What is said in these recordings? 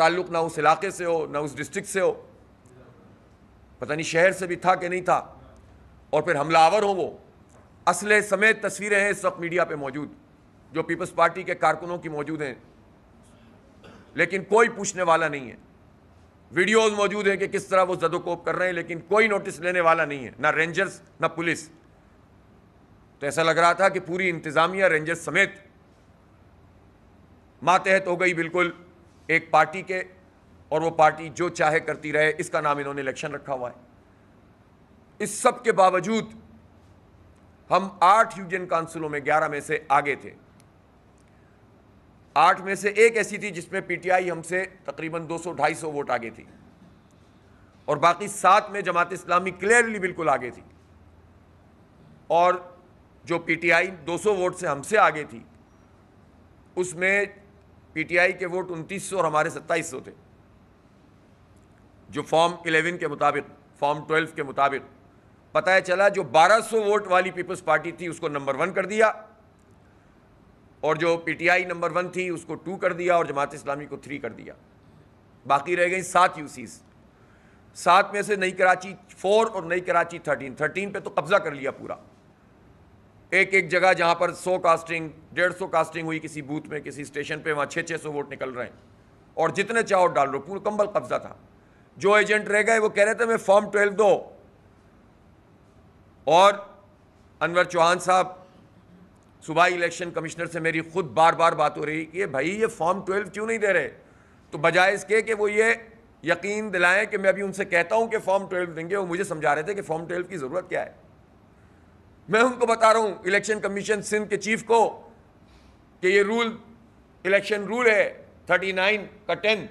ताल्लुक़ ना उस इलाके से हो ना उस डिस्ट्रिक्ट से हो पता नहीं शहर से भी था कि नहीं था और फिर हमलावर हो वो असले समेत तस्वीरें हैं इस वक्त मीडिया पे मौजूद जो पीपल्स पार्टी के कारकुनों की मौजूद हैं लेकिन कोई पूछने वाला नहीं है वीडियोज मौजूद हैं कि किस तरह वो जदोकोप कर रहे हैं लेकिन कोई नोटिस लेने वाला नहीं है ना रेंजर्स ना पुलिस तो ऐसा लग रहा था कि पूरी इंतज़ामिया रेंजर्स समेत मातहत हो गई बिल्कुल एक पार्टी के और वो पार्टी जो चाहे करती रहे इसका नाम इन्होंने इलेक्शन रखा हुआ है इस सब के बावजूद हम आठ यूनियन काउंसिलों में ग्यारह में से आगे थे आठ में से एक ऐसी थी जिसमें पीटीआई हमसे तकरीबन 200-250 वोट आगे थी और बाकी सात में जमात इस्लामी क्लियरली बिल्कुल आगे थी और जो पीटीआई 200 वोट से हमसे आगे थी उसमें पीटीआई के वोट उनतीस सौ और हमारे सत्ताईस सौ थे जो फॉर्म 11 के मुताबिक फॉर्म 12 के मुताबिक पता है चला जो 1200 वोट वाली पीपल्स पार्टी थी उसको नंबर वन कर दिया और जो पीटीआई नंबर वन थी उसको टू कर दिया और जमात इस्लामी को थ्री कर दिया बाकी रह गई सात यूसीस सात में से नई कराची फोर और नई कराची थर्टीन थर्टीन पे तो कब्जा कर लिया पूरा एक एक जगह जहाँ पर सौ कास्टिंग डेढ़ सौ कास्टिंग हुई किसी बूथ में किसी स्टेशन पे वहाँ छः छः सौ वोट निकल रहे हैं और जितने चाहो डाल लो पूरा कंबल कब्जा था जो एजेंट रह गए वो कह रहे थे मैं फॉर्म ट्वेल्व दो और अनवर चौहान साहब सुबह इलेक्शन कमिश्नर से मेरी खुद बार बार बात हो रही कि भाई ये फॉर्म ट्वेल्व क्यों नहीं दे रहे तो बजाय इसके कि वो ये यकीन दिलाएं कि मैं अभी उनसे कहता हूं कि फॉर्म ट्वेल्व देंगे वो मुझे समझा रहे थे कि फॉर्म ट्वेल्व की ज़रूरत क्या है मैं उनको बता रहा हूँ इलेक्शन कमीशन सिंध के चीफ को कि ये रूल इलेक्शन रूल है थर्टी नाइन का टेन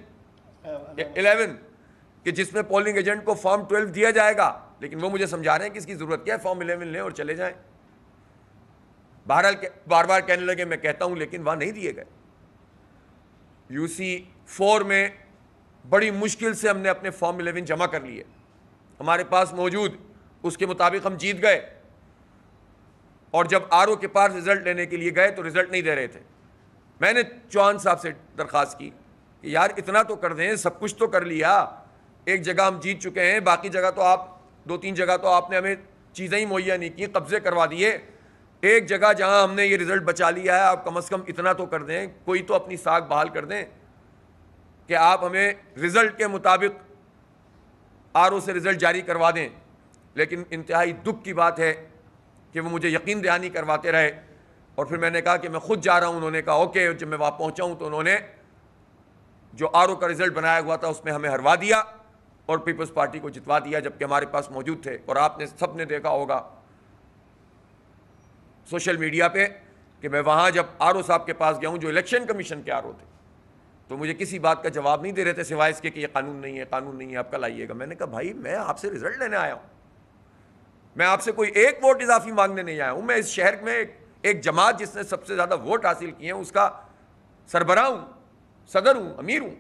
इलेवन कि जिसमें पोलिंग एजेंट को फॉर्म ट्वेल्व दिया जाएगा लेकिन वो मुझे समझा रहे हैं कि इसकी ज़रूरत क्या है फॉर्म इलेवन लें और चले जाएं बहरहाल बार बार कहने लगे मैं कहता हूं लेकिन वहां नहीं दिए गए यूसी फोर में बड़ी मुश्किल से हमने अपने फॉर्म इलेवन जमा कर लिए हमारे पास मौजूद उसके मुताबिक हम जीत गए और जब आर के पास रिज़ल्ट लेने के लिए गए तो रिज़ल्ट नहीं दे रहे थे मैंने चौहान साहब से दरख्वास्त की कि यार इतना तो कर दें सब कुछ तो कर लिया एक जगह हम जीत चुके हैं बाकी जगह तो आप दो तीन जगह तो आपने हमें चीज़ें ही मुहैया नहीं की कब्ज़े करवा दिए एक जगह जहां हमने ये रिज़ल्ट बचा लिया है आप कम से कम इतना तो कर दें कोई तो अपनी साख बहाल कर दें कि आप हमें रिज़ल्ट के मुताबिक आर से रिज़ल्ट जारी करवा दें लेकिन इंतहाई दुख की बात है कि वो मुझे यकीन दहानी करवाते रहे और फिर मैंने कहा कि मैं खुद जा रहा हूँ उन्होंने कहा ओके जब मैं वहाँ पहुँचाऊँ तो उन्होंने जो आर का रिज़ल्ट बनाया हुआ था उसमें हमें हरवा दिया और पीपल्स पार्टी को जितवा दिया जबकि हमारे पास मौजूद थे और आपने सबने देखा होगा सोशल मीडिया पे कि मैं वहाँ जब आर साहब के पास गया हूँ जो इलेक्शन कमीशन के आर थे तो मुझे किसी बात का जवाब नहीं दे रहे थे सिवाय इसके कि ये कानून नहीं है कानून नहीं है आपका लाइएगा मैंने कहा भाई मैं आपसे रिज़ल्ट लेने आया हूँ मैं आपसे कोई एक वोट इजाफी मांगने नहीं आया हूं मैं इस शहर में एक, एक जमात जिसने सबसे ज़्यादा वोट हासिल किए हैं उसका सरबरा हूं सदर हूं अमीर हूं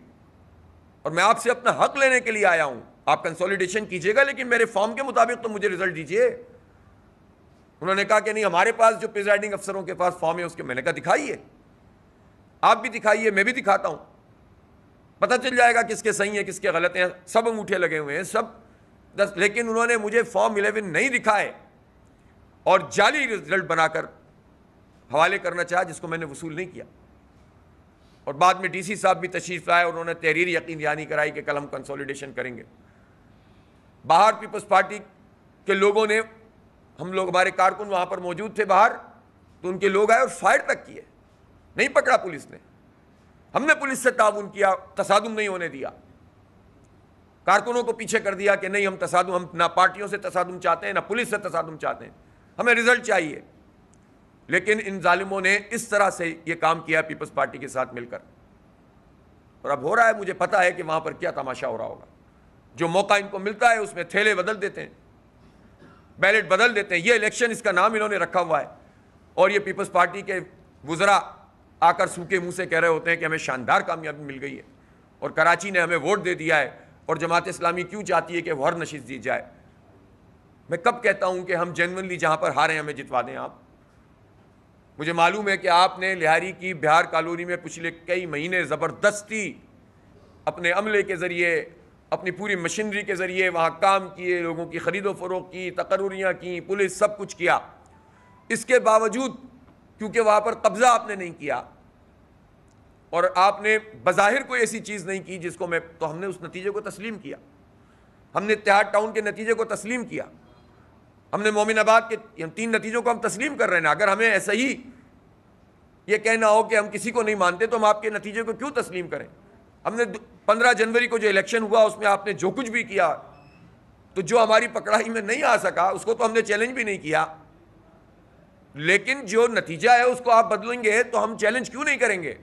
और मैं आपसे अपना हक लेने के लिए आया हूँ आप कंसोलिडेशन कीजिएगा लेकिन मेरे फॉर्म के मुताबिक तो मुझे रिजल्ट दीजिए उन्होंने कहा कि नहीं हमारे पास जो प्रिजाइडिंग अफसरों के पास फॉर्म है उसके मैंने कहा दिखाइए आप भी दिखाइए मैं भी दिखाता हूँ पता चल जाएगा किसके सही हैं किसके गलत हैं सब अंगूठे लगे हुए हैं सब दस लेकिन उन्होंने मुझे फॉर्म इलेवन नहीं दिखाए और जाली रिजल्ट बनाकर हवाले करना चाहा जिसको मैंने वसूल नहीं किया और बाद में डीसी साहब भी तशरीफ लाए और उन्होंने तहरीर यकीन यानी कराई कि कल हम कंसोलिडेशन करेंगे बाहर पीपल्स पार्टी के लोगों ने हम लोग हमारे कारकुन वहाँ पर मौजूद थे बाहर तो उनके लोग आए और फायर तक किए नहीं पकड़ा पुलिस ने हमने पुलिस से ताउन किया तसादम नहीं होने दिया कारकुनों को पीछे कर दिया कि नहीं हम तसादम हम ना पार्टियों से तसादम चाहते हैं ना पुलिस से तसादम चाहते हैं हमें रिजल्ट चाहिए लेकिन इन ालिमों ने इस तरह से ये काम किया पीपल्स पार्टी के साथ मिलकर और अब हो रहा है मुझे पता है कि वहाँ पर क्या तमाशा हो रहा होगा जो मौका इनको मिलता है उसमें थैले बदल देते हैं बैलेट बदल देते हैं ये इलेक्शन इसका नाम इन्होंने रखा हुआ है और ये पीपल्स पार्टी के वज़रा आकर सूखे मुंह से कह रहे होते हैं कि हमें शानदार कामयाबी मिल गई है और कराची ने हमें वोट दे दिया है और जमात इस्लामी क्यों चाहती है कि हर नशीस दी जाए मैं कब कहता हूँ कि हम जेनवनली जहाँ पर हारे हमें जितवा दें आप मुझे मालूम है कि आपने लिहारी की बिहार कॉलोनी में पिछले कई महीने ज़बरदस्ती अपने अमले के ज़रिए अपनी पूरी मशीनरी के ज़रिए वहाँ काम किए लोगों की ख़रीदो फरोख की तकरियाँ की पुलिस सब कुछ किया इसके बावजूद क्योंकि वहाँ पर कब्ज़ा आपने नहीं किया और आपने बज़ाहिर कोई ऐसी चीज़ नहीं की जिसको मैं तो हमने उस नतीजे को तस्लीम किया हमने तिहाड़ टाउन के नतीजे को तस्लीम किया हमने मोमिनाबाद के तीन नतीजों को हम तस्लीम कर रहे हैं अगर हमें ऐसा ही ये कहना हो कि हम किसी को नहीं मानते तो हम आपके नतीजे को क्यों तस्लीम करें हमने पंद्रह जनवरी को जो इलेक्शन हुआ उसमें आपने जो कुछ भी किया तो जो हमारी पकड़ाई में नहीं आ सका उसको तो हमने चैलेंज भी नहीं किया लेकिन जो नतीजा है उसको आप बदलेंगे तो हम चैलेंज क्यों नहीं करेंगे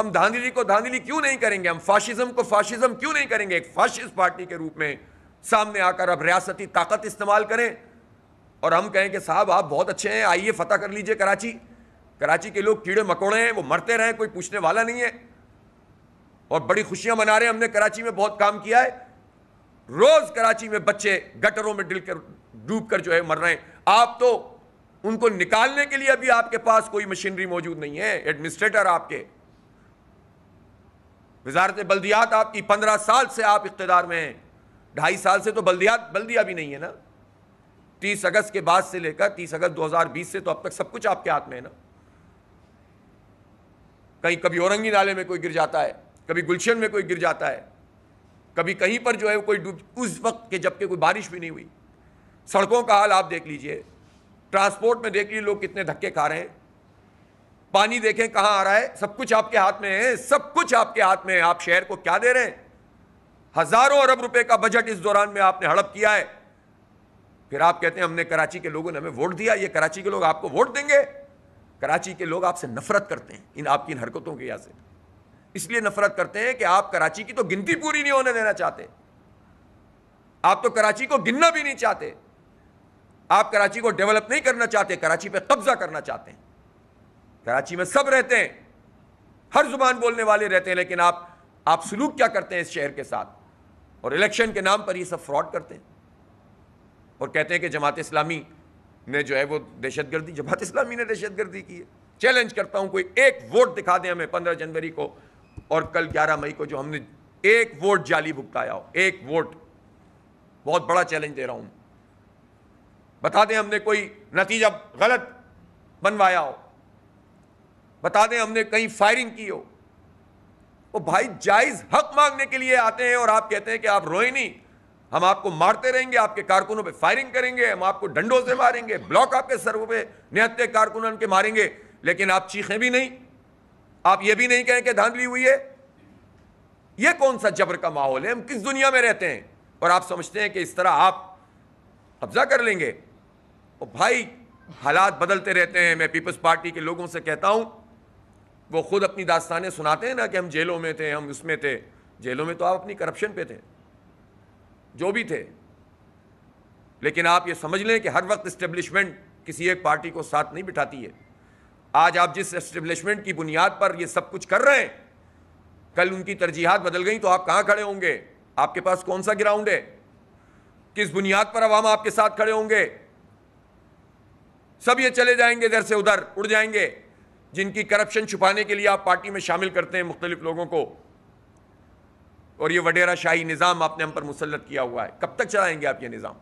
हम धांधली को धांधली क्यों नहीं करेंगे हम फाशिज्म को फाशिज्म क्यों नहीं करेंगे एक फाशिस्ट पार्टी के रूप में सामने आकर अब रियासती ताकत इस्तेमाल करें और हम कहें कि साहब आप बहुत अच्छे हैं आइए फतह कर लीजिए कराची कराची के लोग कीड़े मकोड़े हैं वो मरते रहे कोई पूछने वाला नहीं है और बड़ी खुशियां मना रहे हैं हमने कराची में बहुत काम किया है रोज कराची में बच्चे गटरों में डिल डूब कर जो है मर रहे हैं आप तो उनको निकालने के लिए अभी आपके पास कोई मशीनरी मौजूद नहीं है एडमिनिस्ट्रेटर आपके वजारत बल्दियात आपकी पंद्रह साल से आप इकतदार में हैं ढाई साल से तो बल्दियात बल्दिया भी नहीं है ना तीस अगस्त के बाद से लेकर तीस अगस्त दो हजार बीस से तो अब तक सब कुछ आपके हाथ में है ना कहीं कभी औरंगी नाले में कोई गिर जाता है कभी गुलशन में कोई गिर जाता है कभी कहीं पर जो है कोई डूब उस वक्त के जबकि कोई बारिश भी नहीं हुई सड़कों का हाल आप देख लीजिए ट्रांसपोर्ट में देख लीजिए लोग कितने धक्के खा रहे हैं पानी देखें कहाँ आ रहा है सब कुछ आपके हाथ में है सब कुछ आपके हाथ में है आप शहर को क्या दे रहे हैं हजारों अरब रुपए का बजट इस दौरान में आपने हड़प किया है फिर आप कहते हैं हमने कराची के लोगों ने हमें वोट दिया ये कराची के लोग आपको वोट देंगे कराची के लोग आपसे नफरत करते हैं इन आपकी इन हरकतों की वजह से इसलिए नफरत करते हैं कि आप कराची की तो गिनती पूरी नहीं होने देना चाहते आप तो कराची को गिनना भी नहीं चाहते आप कराची को डेवलप नहीं करना चाहते कराची पर कब्जा करना चाहते हैं कराची में सब रहते हैं हर जुबान बोलने वाले रहते हैं लेकिन आप आप सलूक क्या करते हैं इस शहर के साथ और इलेक्शन के नाम पर ये सब फ्रॉड करते हैं और कहते हैं कि जमात इस्लामी ने जो है वो दहशत गर्दी जमात इस्लामी ने दहशत गर्दी की है चैलेंज करता हूँ कोई एक वोट दिखा दें हमें पंद्रह जनवरी को और कल ग्यारह मई को जो हमने एक वोट जाली भुगताया हो एक वोट बहुत बड़ा चैलेंज दे रहा हूँ बता दें हमने कोई नतीजा गलत बनवाया हो बता दें हमने कहीं फायरिंग की हो वो भाई जायज़ हक मांगने के लिए आते हैं और आप कहते हैं कि आप रोए नहीं हम आपको मारते रहेंगे आपके कारकुनों पे फायरिंग करेंगे हम आपको डंडों से मारेंगे ब्लॉक आपके सरों पे निहत्ते कारकुनों के मारेंगे लेकिन आप चीखें भी नहीं आप ये भी नहीं कहें कि धांधली हुई है ये कौन सा जबर का माहौल है हम किस दुनिया में रहते हैं और आप समझते हैं कि इस तरह आप कब्जा कर लेंगे और भाई हालात बदलते रहते हैं मैं पीपल्स पार्टी के लोगों से कहता हूं वो ख़ुद अपनी दास्तानें सुनाते हैं ना कि हम जेलों में थे हम उसमें थे जेलों में तो आप अपनी करप्शन पे थे जो भी थे लेकिन आप ये समझ लें कि हर वक्त इस्टेब्लिशमेंट किसी एक पार्टी को साथ नहीं बिठाती है आज आप जिस इस्टेब्लिशमेंट की बुनियाद पर ये सब कुछ कर रहे हैं कल उनकी तरजीहत बदल गई तो आप कहाँ खड़े होंगे आपके पास कौन सा ग्राउंड है किस बुनियाद पर आवाम आपके साथ खड़े होंगे सब ये चले जाएंगे इधर से उधर उड़ जाएंगे जिनकी करप्शन छुपाने के लिए आप पार्टी में शामिल करते हैं मुख्तलिफ लोगों को और ये वडेरा शाही निज़ाम आपने हम पर मुसलत किया हुआ है कब तक चलाएंगे आप ये निज़ाम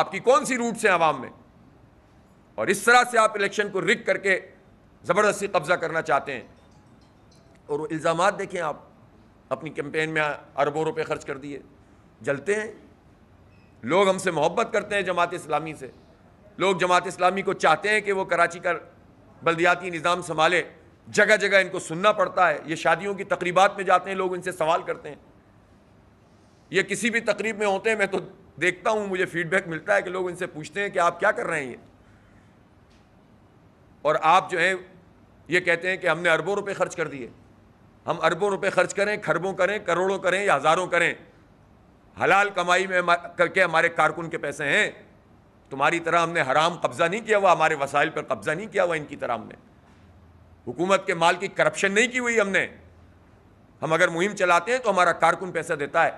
आपकी कौन सी रूट्स हैं आवाम में और इस तरह से आप इलेक्शन को रिक करके ज़बरदस्ती कब्ज़ा करना चाहते हैं और वो इल्ज़ाम देखें आप अपनी कैंपेन में अरबों रुपये खर्च कर दिए जलते हैं लोग हमसे मोहब्बत करते हैं जमात इस्लामी से लोग जमात इस्लामी को चाहते हैं कि वो कराची का बल्दियाती निज़ाम संभाले जगह जगह इनको सुनना पड़ता है ये शादियों की तकरीबात में जाते हैं लोग इनसे सवाल करते हैं ये किसी भी तकरीब में होते हैं मैं तो देखता हूँ मुझे फीडबैक मिलता है कि लोग इनसे पूछते हैं कि आप क्या कर रहे हैं ये और आप जो है ये कहते हैं कि हमने अरबों रुपए खर्च कर दिए हम अरबों रुपए खर्च करें खरबों करें करोड़ों करें या हज़ारों करें हलाल कमाई में करके हमारे कारकुन के पैसे हैं तुम्हारी तरह हमने हराम कब्ज़ा नहीं किया हुआ हमारे वसाइल पर कब्ज़ा नहीं किया हुआ इनकी तरह हमने हुकूमत के माल की करप्शन नहीं की हुई हमने हम अगर मुहिम चलाते हैं तो हमारा कारकुन पैसा देता है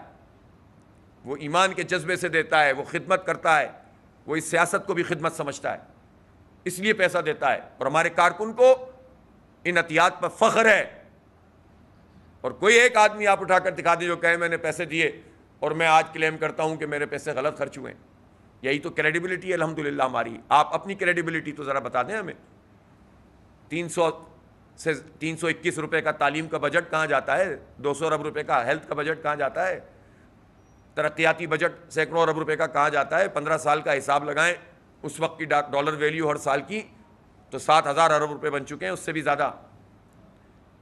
वो ईमान के जज्बे से देता है वो खिदमत करता है वो इस सियासत को भी खिदमत समझता है इसलिए पैसा देता है और हमारे कारकुन को इन अतियात पर फ़ख्र है और कोई एक आदमी आप उठाकर दिखा दें जो कहे मैंने पैसे दिए और मैं आज क्लेम करता हूँ कि मेरे पैसे गलत खर्च हुए हैं यही तो क्रेडिबिलिटी है अलहमदिल्ला हमारी आप अपनी क्रेडिबिलिटी तो ज़रा बता दें हमें तीन सौ से तीन सौ इक्कीस रुपये का तालीम का बजट कहाँ जाता है दो सौ अरब रुपये का हेल्थ का बजट कहाँ जाता है तरक्याती बजट सैकड़ों अरब रुपये का कहाँ जाता है पंद्रह साल का हिसाब लगाएं उस वक्त की डॉलर वैल्यू हर साल की तो सात हज़ार अरब रुपये बन चुके हैं उससे भी ज़्यादा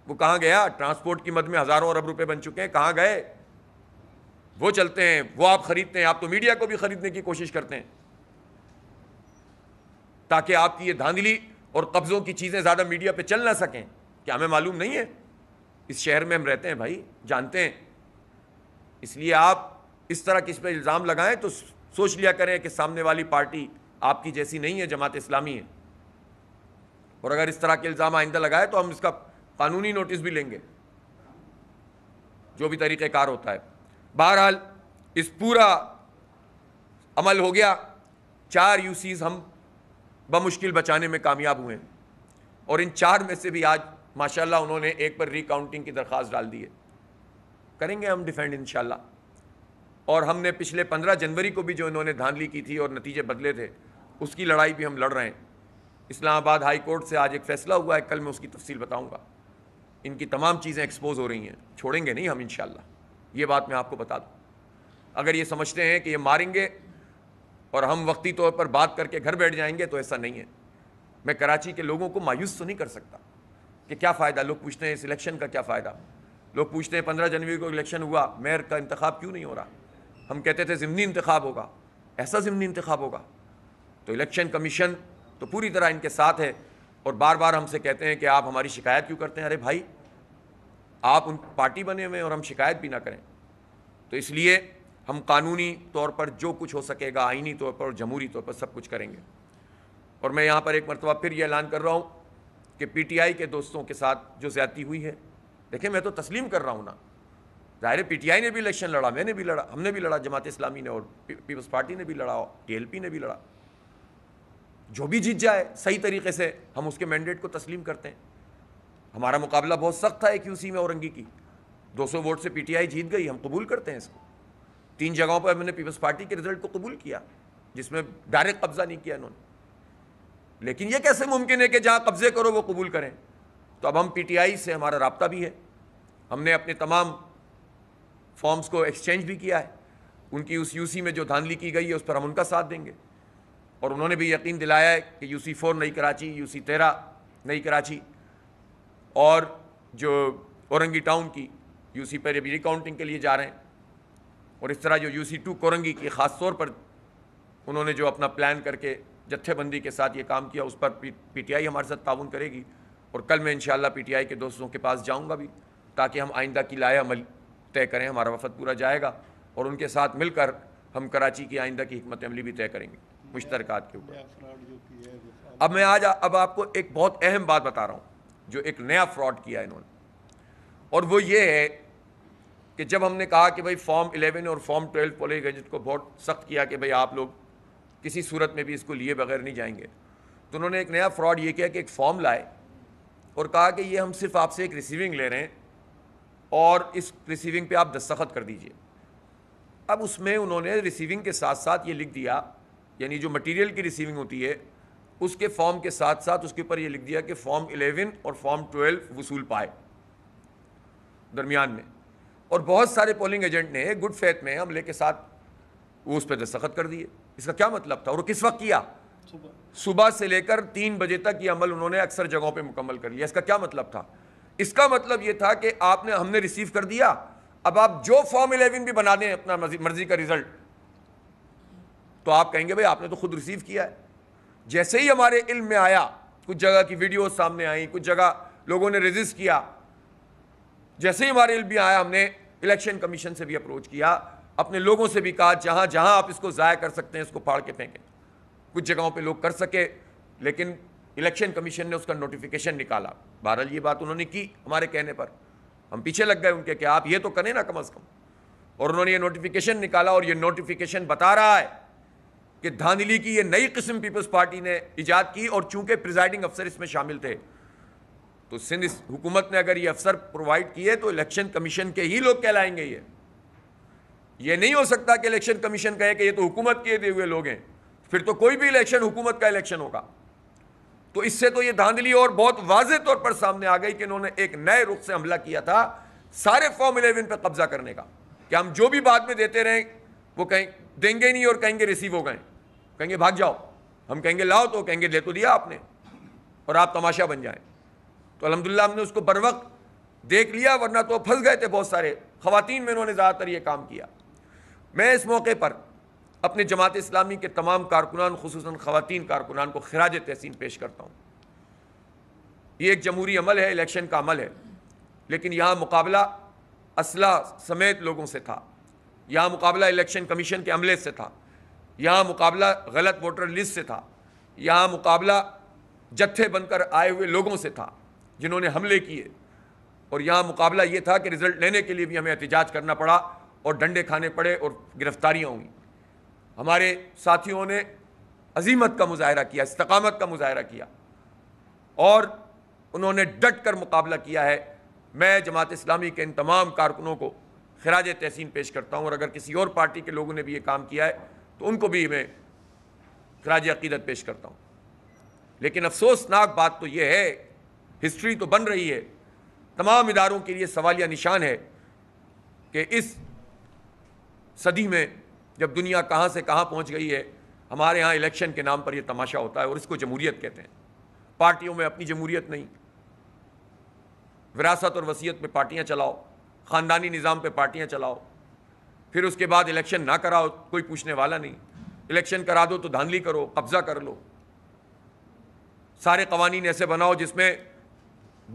वो कहाँ गया ट्रांसपोर्ट की मद में हज़ारों अरब रुपये बन चुके हैं कहाँ गए वो चलते हैं वो आप खरीदते हैं आप तो मीडिया को भी खरीदने की कोशिश करते हैं ताकि आपकी ये धांधली और कब्ज़ों की चीज़ें ज़्यादा मीडिया पे चल ना सकें क्या हमें मालूम नहीं है इस शहर में हम रहते हैं भाई जानते हैं इसलिए आप इस तरह किस पर इल्ज़ाम लगाएं तो सोच लिया करें कि सामने वाली पार्टी आपकी जैसी नहीं है जमात इस्लामी है और अगर इस तरह के इल्ज़ाम आइंदा लगाए तो हम इसका कानूनी नोटिस भी लेंगे जो भी तरीक़ेकार होता है बहरहाल इस पूरा अमल हो गया चार यूसीज हम बमुश्किल बचाने में कामयाब हुए हैं और इन चार में से भी आज माशाल्लाह उन्होंने एक पर रिकाउंटिंग की दरख्वास्त डाल दी है करेंगे हम डिफेंड इन और हमने पिछले पंद्रह जनवरी को भी जो इन्होंने धांधली की थी और नतीजे बदले थे उसकी लड़ाई भी हम लड़ रहे हैं इस्लामाबाद हाई कोर्ट से आज एक फ़ैसला हुआ है कल मैं उसकी तफसील बताऊँगा इनकी तमाम चीज़ें एक्सपोज हो रही हैं छोड़ेंगे नहीं हम इन ये बात मैं आपको बता दूँ अगर ये समझते हैं कि ये मारेंगे और हम वक्ती तौर पर बात करके घर बैठ जाएंगे तो ऐसा नहीं है मैं कराची के लोगों को मायूस तो नहीं कर सकता कि क्या फ़ायदा लोग पूछते हैं इस इलेक्शन का क्या फ़ायदा लोग पूछते हैं पंद्रह जनवरी को इलेक्शन हुआ मेयर का इंतखा क्यों नहीं हो रहा हम कहते थे ज़मनी इंतखब होगा ऐसा जिमनी इंतखब होगा तो इलेक्शन कमीशन तो पूरी तरह इनके साथ है और बार बार हमसे कहते हैं कि आप हमारी शिकायत क्यों करते हैं अरे भाई आप उन पार्टी बने हुए हैं और हम शिकायत भी ना करें तो इसलिए हम कानूनी तौर पर जो कुछ हो सकेगा आइनी तौर पर और जमहूरी तौर पर सब कुछ करेंगे और मैं यहाँ पर एक मरतबा फिर ये ऐलान कर रहा हूँ कि पीटीआई के दोस्तों के साथ जो ज़्यादती हुई है देखिए मैं तो तस्लीम कर रहा हूँ ना ज़ाहिर पीटीआई ने भी इलेक्शन लड़ा मैंने भी लड़ा हमने भी लड़ा जमात इस्लामी ने और पीपल्स पार्टी ने भी लड़ा पी ने भी लड़ा जो भी जीत जाए सही तरीके से हम उसके मैंडेट को तस्लीम करते हैं हमारा मुकाबला बहुत सख्त था एक यूसी में औरंगी की 200 वोट से पीटीआई जीत गई हम कबूल करते हैं इसको तीन जगहों पर हमने पीपल्स पार्टी के रिजल्ट को कबूल किया जिसमें डायरेक्ट कब्जा नहीं किया इन्होंने लेकिन ये कैसे मुमकिन है कि जहाँ कब्जे करो वो कबूल करें तो अब हम पीटीआई से हमारा रबता भी है हमने अपने तमाम फॉर्म्स को एक्सचेंज भी किया है उनकी उस यूसी में जो धांधली की गई है उस पर हम उनका साथ देंगे और उन्होंने भी यकीन दिलाया है कि यूसी फोर नई कराची यूसी तेरह नई कराची और जो औरंगी टाउन की यूसी पर अभी रिकाउंटिंग के लिए जा रहे हैं और इस तरह जो यूसी टू कोरंगी की ख़ास तौर पर उन्होंने जो अपना प्लान करके जत्थेबंदी के साथ ये काम किया उस पर पी टी आई हमारे साथ ताउन करेगी और कल मैं इन पी टी आई के दोस्तों के पास जाऊँगा भी ताकि हम आइंदा की लाया अमल तय करें हमारा वफद पूरा जाएगा और उनके साथ मिलकर हम कराची की आइंदा की हमत अमली भी तय करेंगे मुश्तरक के ऊपर अब मैं आज अब आपको एक बहुत अहम बात बता रहा हूँ जो एक नया फ्रॉड किया इन्होंने और वो ये है कि जब हमने कहा कि भाई फॉर्म 11 और फॉर्म 12 पोलिंग एजेंट को बहुत सख्त किया कि भाई आप लोग किसी सूरत में भी इसको लिए बगैर नहीं जाएंगे तो उन्होंने एक नया फ्रॉड ये किया कि एक फॉर्म लाए और कहा कि ये हम सिर्फ आपसे एक रिसीविंग ले रहे हैं और इस रिसीविंग पे आप दस्तखत कर दीजिए अब उसमें उन्होंने रिसीविंग के साथ साथ ये लिख दिया यानी जो मटेरियल की रिसीविंग होती है उसके फॉर्म के साथ साथ उसके ऊपर ये लिख दिया कि फॉर्म 11 और फॉर्म 12 वसूल पाए दरमियान में और बहुत सारे पोलिंग एजेंट ने गुड फेथ में हमले के साथ वो उस पर दस्तखत कर दिए इसका क्या मतलब था और किस वक्त किया सुबह से लेकर तीन बजे तक ये अमल उन्होंने अक्सर जगहों पर मुकम्मल कर लिया इसका क्या मतलब था इसका मतलब ये था कि आपने हमने रिसीव कर दिया अब आप जो फॉर्म इलेवन भी बना दें अपना मर्जी का रिजल्ट तो आप कहेंगे भाई आपने तो खुद रिसीव किया है जैसे ही हमारे इल्म में आया कुछ जगह की वीडियो सामने आई कुछ जगह लोगों ने रजिस्ट किया जैसे ही हमारे इल्म में आया हमने इलेक्शन कमीशन से भी अप्रोच किया अपने लोगों से भी कहा जहां जहां आप इसको ज़ाया कर सकते हैं इसको फाड़ के फेंकें कुछ जगहों पे लोग कर सके लेकिन इलेक्शन कमीशन ने उसका नोटिफिकेशन निकाला बहरहाल ये बात उन्होंने की हमारे कहने पर हम पीछे लग गए उनके कि आप ये तो करें ना कम अज़ कम और उन्होंने ये नोटिफिकेशन निकाला और ये नोटिफिकेशन बता रहा है कि धांधली की ये नई किस्म पीपल्स पार्टी ने ईजाद की और चूंकि प्रिजाइडिंग अफसर इसमें शामिल थे तो सिंध हुकूमत ने अगर ये अफसर प्रोवाइड किए तो इलेक्शन कमीशन के ही लोग कहलाएंगे ये ये नहीं हो सकता कि इलेक्शन कमीशन कहे कि ये तो हुकूमत किए दिए हुए लोग हैं फिर तो कोई भी इलेक्शन हुकूमत का इलेक्शन होगा तो इससे तो ये धांधली और बहुत वाज तौर पर सामने आ गई कि इन्होंने एक नए रुख से हमला किया था सारे फॉर्म इलेवन पर कब्जा करने का कि हम जो भी बाद में देते रहें वो कहें देंगे नहीं और कहेंगे रिसीव हो गए कहेंगे भाग जाओ हम कहेंगे लाओ तो कहेंगे ले तो दिया आपने और आप तमाशा बन जाए तो अलहमदिल्ला हमने उसको बर वक्त देख लिया वरना तो फंस गए थे बहुत सारे खवतिन में उन्होंने ज़्यादातर ये काम किया मैं इस मौके पर अपने जमात इस्लामी के तमाम कारकुनान खूस ख़वान कारकुनान को खराज तहसीन पेश करता हूँ ये एक जमहूरी अमल है इलेक्शन का अमल है लेकिन यहाँ मुकाबला असला समेत लोगों से था यहाँ मुकाबला इलेक्शन कमीशन के अमले से था यहाँ मुकाबला गलत वोटर लिस्ट से था यहाँ मुकाबला जत्थे बनकर आए हुए लोगों से था जिन्होंने हमले किए और यहाँ मुकाबला ये था कि रिज़ल्ट लेने के लिए भी हमें एहतजाज करना पड़ा और डंडे खाने पड़े और गिरफ्तारियाँ हुई हमारे साथियों ने अजीमत का मुजाहरा किया इस्तकामत का मुजाहरा किया और उन्होंने डट कर मुकाबला किया है मैं जमात इस्लामी के इन तमाम कारकुनों को खराज तहसीन पेश करता हूँ और अगर किसी और पार्टी के लोगों ने भी ये काम किया है तो उनको भी मैं खराज अकीदत पेश करता हूँ लेकिन अफसोसनाक बात तो ये है हिस्ट्री तो बन रही है तमाम इदारों के लिए सवालिया निशान है कि इस सदी में जब दुनिया कहाँ से कहाँ पहुँच गई है हमारे यहाँ इलेक्शन के नाम पर यह तमाशा होता है और इसको जमहूरीत कहते हैं पार्टियों में अपनी जमहूरीत नहीं विरासत और वसीयत में पार्टियाँ चलाओ ख़ानदानी निज़ाम पे पार्टियाँ चलाओ फिर उसके बाद इलेक्शन ना कराओ कोई पूछने वाला नहीं इलेक्शन करा दो तो धांधली करो कब्ज़ा कर लो सारे कवानीन ऐसे बनाओ जिसमें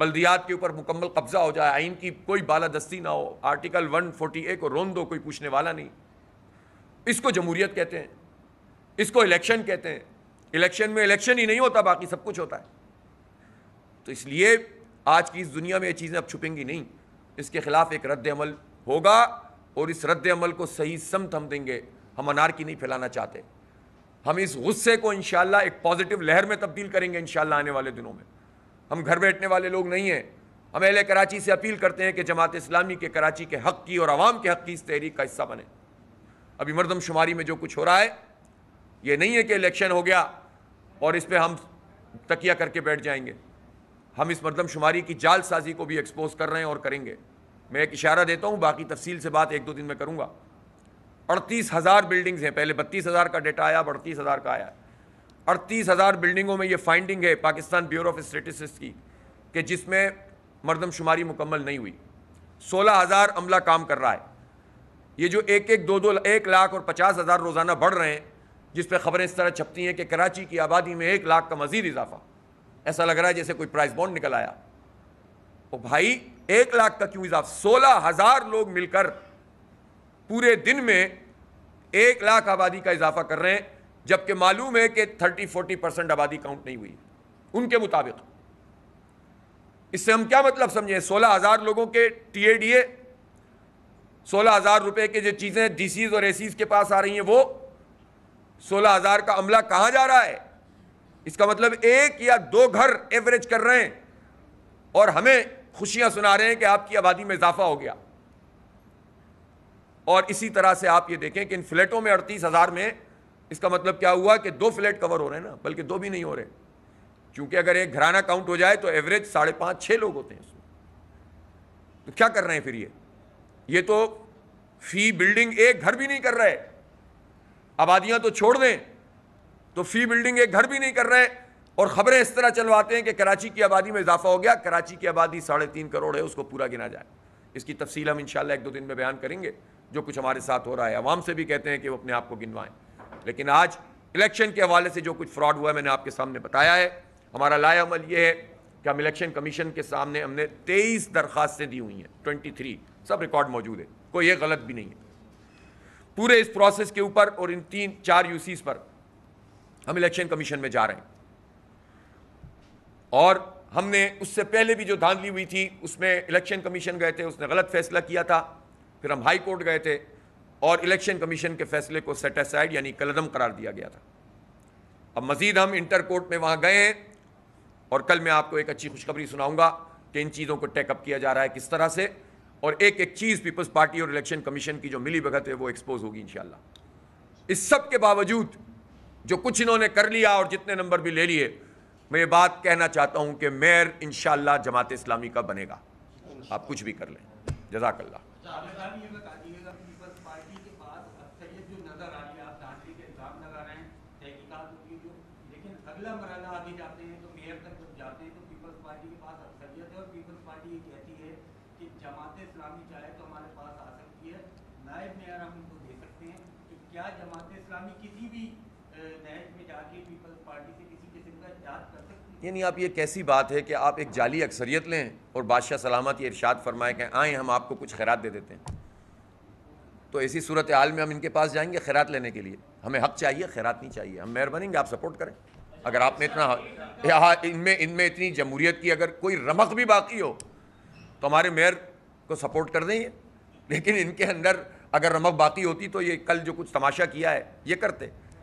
बल्दियात के ऊपर मुकम्मल कब्ज़ा हो जाए आइन की कोई बालादस्ती ना हो आर्टिकल ए को रोन दो कोई पूछने वाला नहीं इसको जमहूरियत कहते हैं इसको इलेक्शन कहते हैं इलेक्शन में इलेक्शन ही नहीं होता बाकी सब कुछ होता है तो इसलिए आज की इस दुनिया में ये चीज़ें अब छुपेंगी नहीं इसके ख़िलाफ़ एक रद्द अमल होगा और इस रद्द अमल को सही समत हम देंगे हम अनारकी नहीं फैलाना चाहते हम इस गुस्से को इन एक पॉजिटिव लहर में तब्दील करेंगे इन आने वाले दिनों में हम घर बैठने वाले लोग नहीं हैं हम ए कराची से अपील करते हैं कि जमात इस्लामी के कराची के हक़ की और आवाम के हक़ की इस तहरीक का हिस्सा बने अभी मरदमशुमारी में जो कुछ हो रहा है ये नहीं है कि इलेक्शन हो गया और इस पर हम तकिया करके बैठ जाएंगे हम इस मरदमशुमारी मतलब की जाल साजी को भी एक्सपोज कर रहे हैं और करेंगे मैं एक इशारा देता हूँ बाकी तफसील से बात एक दो दिन में करूँगा अड़तीस हज़ार बिल्डिंग्स हैं पहले बत्तीस हज़ार का डेटा आया अब अड़तीस हज़ार का आया अड़तीस हज़ार बिल्डिंगों में ये फाइंडिंग है पाकिस्तान ब्यूरो ऑफ स्टेटिस्टिक्स की कि जिसमें मरदम शुमारी मुकम्मल नहीं हुई सोलह हज़ार अमला काम कर रहा है ये जो एक एक दो दो एक लाख और पचास हज़ार रोज़ाना बढ़ रहे हैं जिस पर ख़बरें इस तरह छपती हैं कि कराची की आबादी में एक लाख का मजीद इजाफा ऐसा लग रहा है जैसे कोई प्राइस बॉन्ड निकल आया ओ भाई एक लाख का क्यों इजाफ सोलह हजार लोग मिलकर पूरे दिन में एक लाख आबादी का इजाफा कर रहे हैं जबकि मालूम है कि थर्टी फोर्टी परसेंट आबादी काउंट नहीं हुई उनके मुताबिक इससे हम क्या मतलब समझे सोलह हजार लोगों के टी ए डी ए सोलह हजार रुपये के जो चीज़ें डीसीज और ए सीज के पास आ रही हैं वो सोलह हजार का अमला कहां जा रहा है इसका मतलब एक या दो घर एवरेज कर रहे हैं और हमें खुशियां सुना रहे हैं कि आपकी आबादी में इजाफा हो गया और इसी तरह से आप ये देखें कि इन फ्लैटों में अड़तीस हज़ार में इसका मतलब क्या हुआ कि दो फ्लैट कवर हो रहे हैं ना बल्कि दो भी नहीं हो रहे क्योंकि अगर एक घराना काउंट हो जाए तो एवरेज साढ़े पाँच छः लोग होते हैं उसमें तो क्या कर रहे हैं फिर ये ये तो फी बिल्डिंग एक घर भी नहीं कर रहे आबादियाँ तो छोड़ दें तो फी बिल्डिंग एक घर भी नहीं कर रहे और खबरें इस तरह चलवाते हैं कि कराची की आबादी में इजाफा हो गया कराची की आबादी साढ़े तीन करोड़ है उसको पूरा गिना जाए इसकी तफसील हम इंशाल्लाह एक दो दिन में बयान करेंगे जो कुछ हमारे साथ हो रहा है आवाम से भी कहते हैं कि वो अपने आप को गिनवाएं लेकिन आज इलेक्शन के हवाले से जो कुछ फ्रॉड हुआ है मैंने आपके सामने बताया है हमारा लाया अमल ये है कि हम इलेक्शन कमीशन के सामने हमने तेईस दरख्वास्तें दी हुई हैं ट्वेंटी थ्री सब रिकॉर्ड मौजूद है कोई ये गलत भी नहीं है पूरे इस प्रोसेस के ऊपर और इन तीन चार यूसीज पर हम इलेक्शन कमीशन में जा रहे हैं और हमने उससे पहले भी जो धांधली हुई थी उसमें इलेक्शन कमीशन गए थे उसने गलत फैसला किया था फिर हम हाई कोर्ट गए थे और इलेक्शन कमीशन के फैसले को सेटेसाइड यानी कलदम करार दिया गया था अब मज़ीद हम इंटर कोर्ट में वहाँ गए हैं और कल मैं आपको एक अच्छी खुशखबरी सुनाऊंगा कि इन चीज़ों को टेकअप किया जा रहा है किस तरह से और एक एक चीज़ पीपल्स पार्टी और इलेक्शन कमीशन की जो मिली भगत है वो एक्सपोज होगी इन इस सब के बावजूद जो कुछ इन्होंने कर लिया और जितने नंबर भी ले लिए मैं ये बात कहना चाहता हूँ कि मेयर इन जमात इस्लामी का बनेगा आप कुछ भी कर लें जजाकल्ला यानी आप ये कैसी बात है कि आप एक जाली अक्सरियत लें और बादशाह सलामत ये इर्शाद फरमाए कि आएँ हम आपको कुछ खैरात दे देते हैं तो ऐसी सूरत हाल में हम इनके पास जाएंगे खैरात लेने के लिए हमें हक चाहिए खैरात नहीं चाहिए हम मेयर बनेंगे आप सपोर्ट करें अगर आपने इतना हाँ इनमें इनमें इतनी जमहूरियत की अगर कोई रमक भी बाकी हो तो हमारे मेयर को सपोर्ट कर देंगे लेकिन इनके अंदर अगर रमक बाकी होती तो ये कल जो कुछ तमाशा किया है ये करते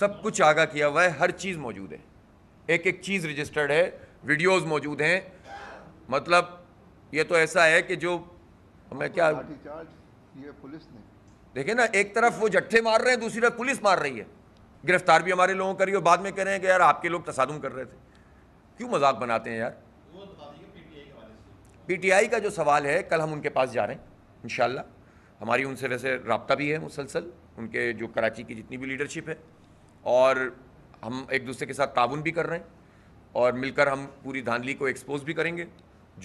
सब कुछ आगा किया हुआ है हर चीज़ मौजूद है एक एक चीज़ रजिस्टर्ड है वीडियोस मौजूद हैं मतलब ये तो ऐसा है कि जो मैं क्या पुलिस ने देखे ना एक तरफ वो जट्ठे मार रहे हैं दूसरी तरफ पुलिस मार रही है गिरफ्तार भी हमारे लोगों करी और बाद में कह रहे हैं कि यार आपके लोग तसादम कर रहे थे क्यों मजाक बनाते हैं यार पीटीआई तो का जो सवाल है कल हम उनके पास जा रहे हैं इन हमारी उनसे वैसे रबता भी है मुसलसल उनके जो कराची की जितनी भी लीडरशिप है और हम एक दूसरे के साथ ताउन भी कर रहे हैं और मिलकर हम पूरी धांधली को एक्सपोज भी करेंगे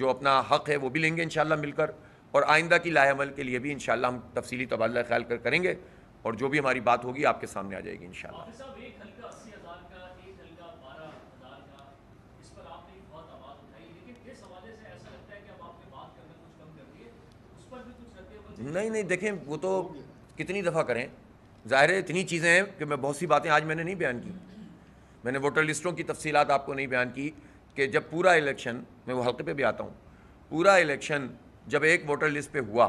जो अपना हक है वो भी लेंगे इन मिलकर और आइंदा की लाहेमल के लिए भी इन हम तफसली तबादला ख्याल कर करेंगे और जो भी हमारी बात होगी आपके सामने आ जाएगी इन नहीं नहीं देखें वो तो कितनी दफ़ा करें ज़ाहिर है इतनी चीज़ें हैं कि मैं बहुत सी बातें आज मैंने नहीं बयान की मैंने वोटर लिस्टों की तफसीत आपको नहीं बयान की कि जब पूरा इलेक्शन मैं वो हल्के पे भी आता हूँ पूरा इलेक्शन जब एक वोटर लिस्ट पे हुआ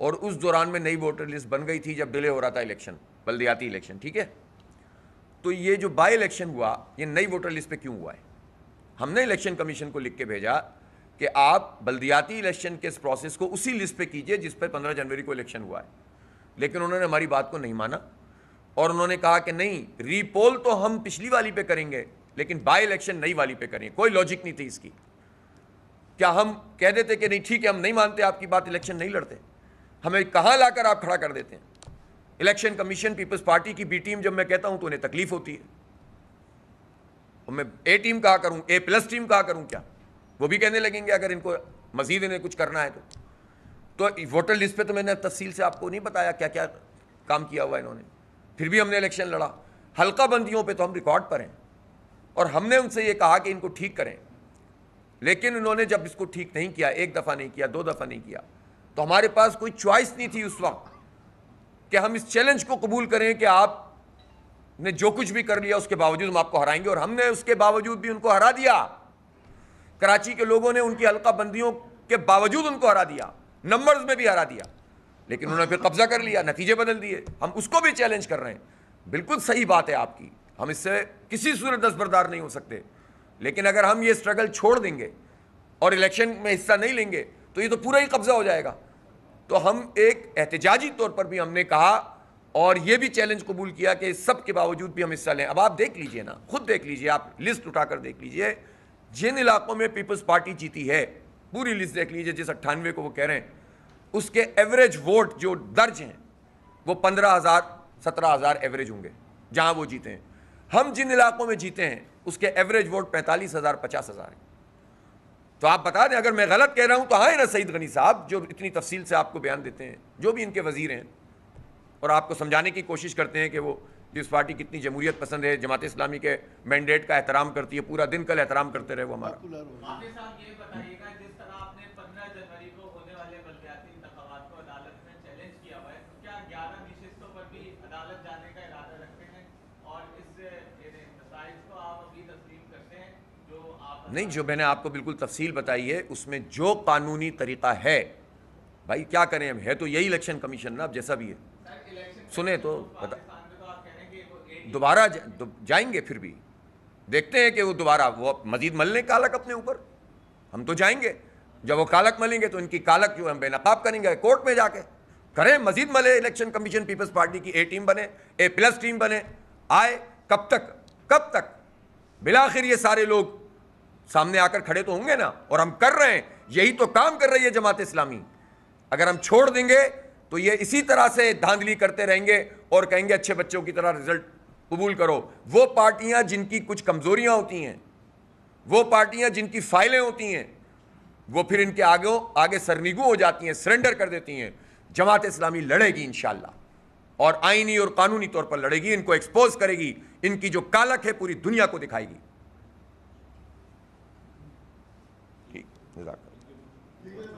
और उस दौरान में नई वोटर लिस्ट बन गई थी जब डिले हो रहा था इलेक्शन बल्दियाती इलेक्शन ठीक है तो ये जो बाई इलेक्शन हुआ ये नई वोटर लिस्ट पे क्यों हुआ है हमने इलेक्शन कमीशन को लिख के भेजा कि आप बल्दियाती इलेक्शन के इस प्रोसेस को उसी लिस्ट पे कीजिए जिस पर पंद्रह जनवरी को इलेक्शन हुआ है लेकिन उन्होंने हमारी बात को नहीं माना और उन्होंने कहा कि नहीं रीपोल तो हम पिछली वाली पे करेंगे लेकिन बाई इलेक्शन नई वाली पे करेंगे कोई लॉजिक नहीं थी इसकी क्या हम कह देते कि नहीं ठीक है हम नहीं मानते आपकी बात इलेक्शन नहीं लड़ते हमें कहाँ लाकर आप खड़ा कर देते हैं इलेक्शन कमीशन पीपल्स पार्टी की बी टीम जब मैं कहता हूँ तो उन्हें तकलीफ होती है और मैं ए टीम कहा करूँ ए प्लस टीम कहा करूँ क्या वो भी कहने लगेंगे अगर इनको मजीद इन्हें कुछ करना है तो तो वोटर लिस्ट पे तो मैंने तफसील से आपको नहीं बताया क्या क्या काम किया हुआ इन्होंने फिर भी हमने इलेक्शन लड़ा हल्का बंदियों पे तो हम रिकॉर्ड पर हैं और हमने उनसे ये कहा कि इनको ठीक करें लेकिन उन्होंने जब इसको ठीक नहीं किया एक दफ़ा नहीं किया दो दफ़ा नहीं किया तो हमारे पास कोई च्वाइस नहीं थी उस वक्त कि हम इस चैलेंज को कबूल करें कि आप ने जो कुछ भी कर लिया उसके बावजूद हम आपको हराएंगे और हमने उसके बावजूद भी उनको हरा दिया कराची के लोगों ने उनकी हल्का बंदियों के बावजूद उनको हरा दिया नंबर्स में भी हरा दिया लेकिन उन्होंने फिर कब्जा कर लिया नतीजे बदल दिए हम उसको भी चैलेंज कर रहे हैं बिल्कुल सही बात है आपकी हम इससे किसी सूरत दस्तबरदार नहीं हो सकते लेकिन अगर हम ये स्ट्रगल छोड़ देंगे और इलेक्शन में हिस्सा नहीं लेंगे तो ये तो पूरा ही कब्जा हो जाएगा तो हम एक एहतजाजी तौर पर भी हमने कहा और ये भी चैलेंज कबूल किया कि इस सब के बावजूद भी हम हिस्सा लें अब आप देख लीजिए ना खुद देख लीजिए आप लिस्ट उठाकर देख लीजिए जिन इलाकों में पीपल्स पार्टी जीती है पूरी लिस्ट देख लीजिए जिस अट्ठानवे को वो कह रहे हैं उसके एवरेज वोट जो दर्ज हैं वो पंद्रह हज़ार सत्रह हज़ार एवरेज होंगे जहाँ वो जीते हैं हम जिन इलाकों में जीते हैं उसके एवरेज वोट पैंतालीस हज़ार पचास हज़ार है तो आप बता दें अगर मैं गलत कह रहा हूँ तो हाँ ना सईद गनी साहब जो इतनी तफसील से आपको बयान देते हैं जो भी इनके वजीर हैं और आपको समझाने की कोशिश करते हैं कि वो जिस पार्टी कितनी जमहूरियत पसंद है जमात इस्लामी के मैंडेट का एहतराम करती है पूरा दिन कल एहतराम करते रहे वो हमारा नहीं जो मैंने आपको बिल्कुल तफसील बताई है उसमें जो कानूनी तरीक़ा है भाई क्या करें हम है तो यही इलेक्शन कमीशन ना अब जैसा भी है सुने तो बता दोबारा जाएंगे फिर भी देखते हैं कि वो दोबारा वो मजीद मल लें कालक अपने ऊपर हम तो जाएंगे जब वो कालक मलेंगे तो इनकी कालक जो हम बेनकाब करेंगे कोर्ट में जाके करें मजीद मले इलेक्शन कमीशन पीपल्स पार्टी की ए टीम बने ए प्लस टीम बने आए कब तक कब तक बिलाखिर ये सारे लोग सामने आकर खड़े तो होंगे ना और हम कर रहे हैं यही तो काम कर रही है जमात इस्लामी अगर हम छोड़ देंगे तो ये इसी तरह से धांधली करते रहेंगे और कहेंगे अच्छे बच्चों की तरह रिजल्ट कबूल करो वो पार्टियां जिनकी कुछ कमजोरियां होती हैं वो पार्टियां जिनकी फाइलें होती हैं वो फिर इनके आगे आगे सरनिगु हो जाती हैं सरेंडर कर देती हैं जमात इस्लामी लड़ेगी इन और आइनी और कानूनी तौर पर लड़ेगी इनको एक्सपोज करेगी इनकी जो कालक है पूरी दुनिया को दिखाएगी Exato.